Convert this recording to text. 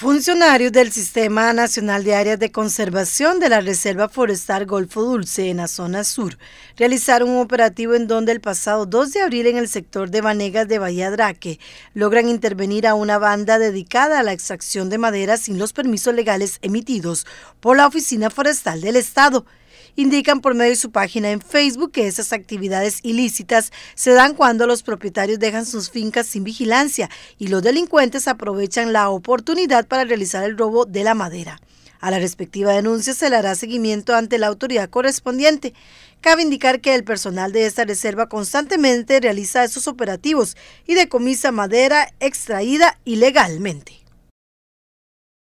Funcionarios del Sistema Nacional de Áreas de Conservación de la Reserva Forestal Golfo Dulce en la zona sur realizaron un operativo en donde el pasado 2 de abril en el sector de Vanegas de Bahía Draque logran intervenir a una banda dedicada a la extracción de madera sin los permisos legales emitidos por la Oficina Forestal del Estado indican por medio de su página en Facebook que esas actividades ilícitas se dan cuando los propietarios dejan sus fincas sin vigilancia y los delincuentes aprovechan la oportunidad para realizar el robo de la madera. A la respectiva denuncia se le hará seguimiento ante la autoridad correspondiente. Cabe indicar que el personal de esta reserva constantemente realiza esos operativos y decomisa madera extraída ilegalmente.